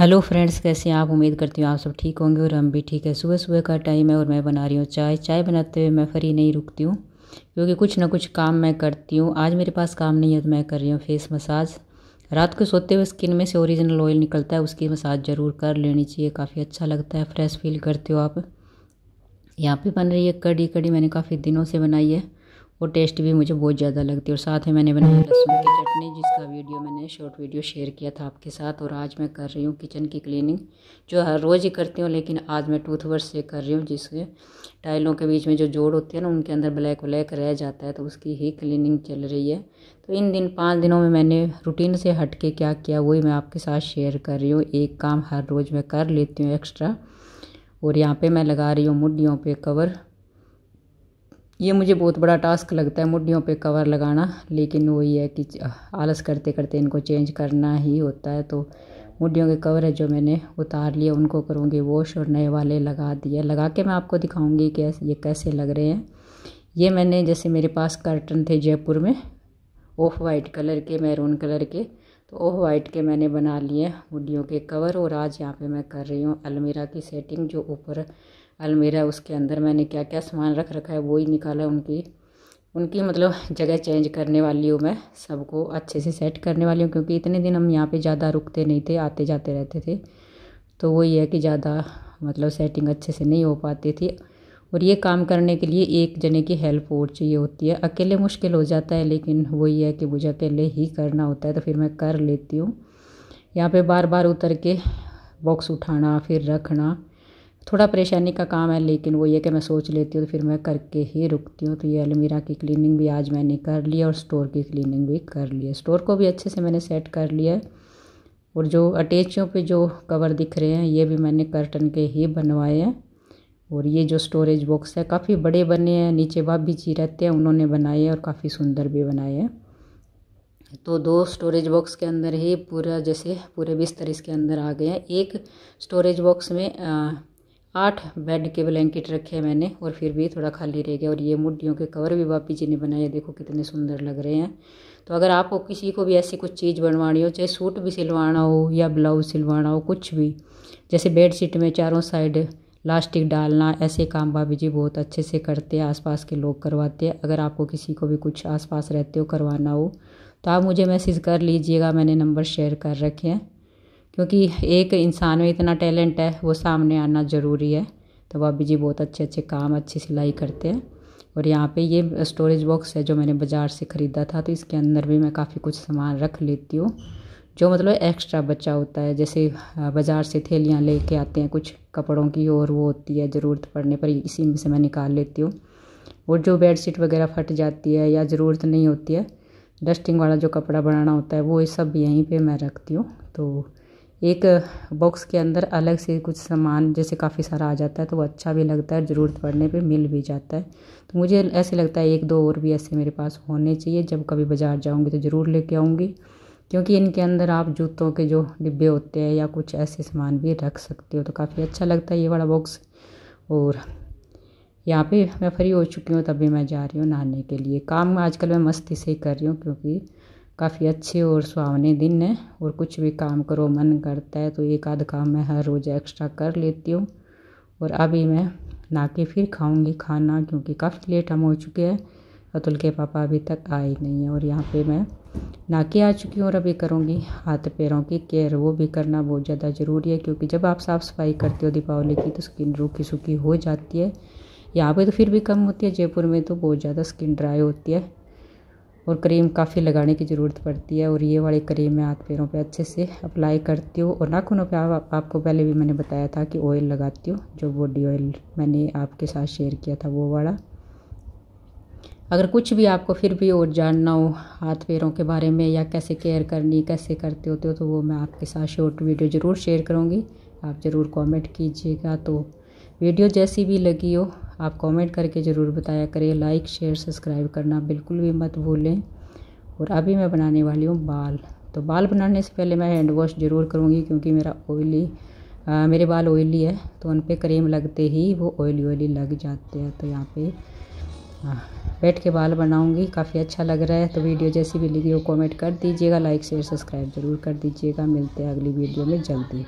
hello friends कैसे हैं आप उम्मीद करती हूँ आप सब ठीक होंगे और हम भी ठीक है सुबह सुबह का टाइम है और मैं बना रही हूँ चाय चाय बनाते हुए मैं फ्री नहीं रुकती हूँ क्योंकि कुछ ना कुछ काम मैं करती हूँ आज मेरे पास काम नहीं है तो मैं कर रही हूँ फेस मसाज रात को सोते हुए स्किन में से ओरिजिनल ऑयल निकलता है उसकी मसाज ज़रूर कर लेनी चाहिए काफ़ी अच्छा लगता है फ्रेश फील करते हो आप यहाँ पे बन रही है कड़ी कड़ी मैंने काफ़ी दिनों से बनाई है वो टेस्ट भी मुझे बहुत ज़्यादा लगती है और साथ में मैंने बनाई लहसुन की चटनी जिसका वीडियो मैंने शॉर्ट वीडियो शेयर किया था आपके साथ और आज मैं कर रही हूँ किचन की क्लीनिंग जो हर रोज़ ही करती हूँ लेकिन आज मैं टूथब्रश से कर रही हूँ जिसके टाइलों के बीच में जो जोड़ होते हैं ना उनके अंदर ब्लैक ब्लैक रह जाता है तो उसकी ही क्लिनिंग चल रही है तो इन दिन पाँच दिनों में मैंने रूटीन से हट के क्या किया वही मैं आपके साथ शेयर कर रही हूँ एक काम हर रोज़ मैं कर लेती हूँ एक्स्ट्रा और यहाँ पे मैं लगा रही हूँ मुड्डियों पे कवर ये मुझे बहुत बड़ा टास्क लगता है मुड्ढियों पे कवर लगाना लेकिन वही है कि आलस करते करते इनको चेंज करना ही होता है तो मुडियों के कवर है जो मैंने उतार लिए उनको करूँगी वॉश और नए वाले लगा दिए लगा के मैं आपको दिखाऊँगी कि ये कैसे लग रहे हैं ये मैंने जैसे मेरे पास कर्टन थे जयपुर में ऑफ वाइट कलर के मैरून कलर के तो ऑफ वाइट के मैंने बना लिए मुड्डियों के कवर और आज यहाँ पे मैं कर रही हूँ अलमीरा की सेटिंग जो ऊपर अलमीरा उसके अंदर मैंने क्या क्या सामान रख रखा है वो ही निकाला उनकी उनकी मतलब जगह चेंज करने वाली हूँ मैं सबको अच्छे से सेट करने वाली हूँ क्योंकि इतने दिन हम यहाँ पे ज़्यादा रुकते नहीं थे आते जाते रहते थे तो वही है कि ज़्यादा मतलब सेटिंग अच्छे से नहीं हो पाती थी और ये काम करने के लिए एक जने की हेल्प और चाहिए होती है अकेले मुश्किल हो जाता है लेकिन वही है कि मुझे अकेले ही करना होता है तो फिर मैं कर लेती हूँ यहाँ पर बार बार उतर के बॉक्स उठाना फिर रखना थोड़ा परेशानी का काम है लेकिन वो ये कि मैं सोच लेती हूँ तो फिर मैं करके ही रुकती हूँ तो ये अलमीरा की क्लीनिंग भी आज मैंने कर ली और स्टोर की क्लीनिंग भी कर ली है स्टोर को भी अच्छे से मैंने सेट कर लिया है और जो अटैचियों पे जो कवर दिख रहे हैं ये भी मैंने कर्टन के ही बनवाए हैं और ये जो स्टोरेज बॉक्स है काफ़ी बड़े बने हैं नीचे भाभी जी रहते हैं उन्होंने बनाए हैं और काफ़ी सुंदर भी बनाए हैं तो दो स्टोरेज बॉक्स के अंदर ही पूरा जैसे पूरे बिस्तर इसके अंदर आ गए हैं एक स्टोरेज बॉक्स में आ, आठ बेड के ब्लैंकेट रखे हैं मैंने और फिर भी थोड़ा खाली रह गया और ये मुड्डियों के कवर भी बापी जी ने बनाए देखो कितने सुंदर लग रहे हैं तो अगर आपको किसी को भी ऐसी कुछ चीज़ बनवानी हो चाहे सूट भी सिलवाना हो या ब्लाउज सिलवाना हो कुछ भी जैसे बेड शीट में चारों साइड लास्टिक डालना ऐसे काम भाभी जी बहुत अच्छे से करते हैं आसपास के लोग करवाते हैं अगर आपको किसी को भी कुछ आसपास रहते हो करवाना हो तो आप मुझे मैसेज कर लीजिएगा मैंने नंबर शेयर कर रखे हैं क्योंकि एक इंसान में इतना टैलेंट है वो सामने आना ज़रूरी है तो भाभी जी बहुत अच्छे अच्छे काम अच्छी सिलाई करते हैं और यहाँ पे ये स्टोरेज बॉक्स है जो मैंने बाज़ार से ख़रीदा था तो इसके अंदर भी मैं काफ़ी कुछ सामान रख लेती हूँ जो मतलब एक्स्ट्रा बचा होता है जैसे बाज़ार से थैलियाँ लेके आते हैं कुछ कपड़ों की और वो होती है ज़रूरत पड़ने पर इसी में से मैं निकाल लेती हूँ और जो बेडशीट वगैरह फट जाती है या ज़रूरत नहीं होती है डस्टिंग वाला जो कपड़ा बनाना होता है वो ये सब यहीं पे मैं रखती हूँ तो एक बॉक्स के अंदर अलग से कुछ सामान जैसे काफ़ी सारा आ जाता है तो वो अच्छा भी लगता है ज़रूरत पड़ने पे मिल भी जाता है तो मुझे ऐसे लगता है एक दो और भी ऐसे मेरे पास होने चाहिए जब कभी बाज़ार जाऊँगी तो ज़रूर लेके आऊँगी क्योंकि इनके अंदर आप जूतों के जो डिब्बे होते हैं या कुछ ऐसे सामान भी रख सकते हो तो काफ़ी अच्छा लगता है ये वाला बॉक्स और यहाँ पे मैं फ्री हो चुकी हूँ तभी मैं जा रही हूँ नहाने के लिए काम आजकल मैं मस्ती से ही कर रही हूँ क्योंकि काफ़ी अच्छे और सुहावने दिन हैं और कुछ भी काम करो मन करता है तो एक आध काम मैं हर रोज़ एक्स्ट्रा कर लेती हूँ और अभी मैं ना के फिर खाऊँगी खाना क्योंकि काफ़ी लेट हम हो चुके हैं अतुल के पापा अभी तक आए नहीं हैं और यहाँ पे मैं ना के आ चुकी हूँ और अभी करूँगी हाथ पैरों की केयर वो भी करना बहुत ज़्यादा ज़रूरी है क्योंकि जब आप साफ़ सफाई करते हो दीपावली की तो स्किन रूखी सूखी हो जाती है यहाँ पे तो फिर भी कम होती है जयपुर में तो बहुत ज़्यादा स्किन ड्राई होती है और क्रीम काफ़ी लगाने की ज़रूरत पड़ती है और ये वाली क्रीम मैं हाथ पैरों पे अच्छे से अप्लाई करती हूँ और नाखूनों पे आप, आप, आपको पहले भी मैंने बताया था कि ऑयल लगाती हूँ जो बॉडी ऑयल मैंने आपके साथ शेयर किया था वो वाला अगर कुछ भी आपको फिर भी और जानना हो हाथ पैरों के बारे में या कैसे केयर करनी कैसे करते होते हो तो वो मैं आपके साथ शॉर्ट वीडियो ज़रूर शेयर करूँगी आप ज़रूर कमेंट कीजिएगा तो वीडियो जैसी भी लगी हो आप कमेंट करके ज़रूर बताया करें लाइक शेयर सब्सक्राइब करना बिल्कुल भी मत भूलें और अभी मैं बनाने वाली हूँ बाल तो बाल बनाने से पहले मैं हैंड वॉश ज़रूर करूँगी क्योंकि मेरा ऑयली मेरे बाल ऑयली है तो उन पर क्रीम लगते ही वो ऑयली ऑयली लग जाते हैं तो यहाँ पर बैठ के बाल बनाऊंगी काफ़ी अच्छा लग रहा है तो वीडियो जैसी भी लगी हो कमेंट कर दीजिएगा लाइक शेयर सब्सक्राइब ज़रूर कर दीजिएगा मिलते हैं अगली वीडियो में जल्दी